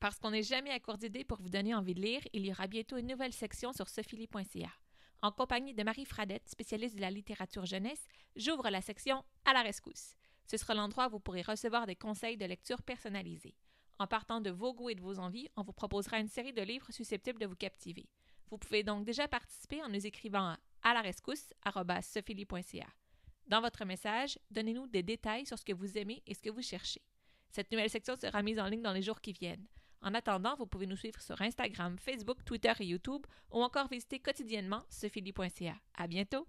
Parce qu'on n'est jamais à court d'idées pour vous donner envie de lire, il y aura bientôt une nouvelle section sur sophilie.ca. En compagnie de Marie Fradette, spécialiste de la littérature jeunesse, j'ouvre la section À la rescousse. Ce sera l'endroit où vous pourrez recevoir des conseils de lecture personnalisés. En partant de vos goûts et de vos envies, on vous proposera une série de livres susceptibles de vous captiver. Vous pouvez donc déjà participer en nous écrivant à la rescousse Dans votre message, donnez-nous des détails sur ce que vous aimez et ce que vous cherchez. Cette nouvelle section sera mise en ligne dans les jours qui viennent. En attendant, vous pouvez nous suivre sur Instagram, Facebook, Twitter et YouTube ou encore visiter quotidiennement cephilie.ca. À bientôt!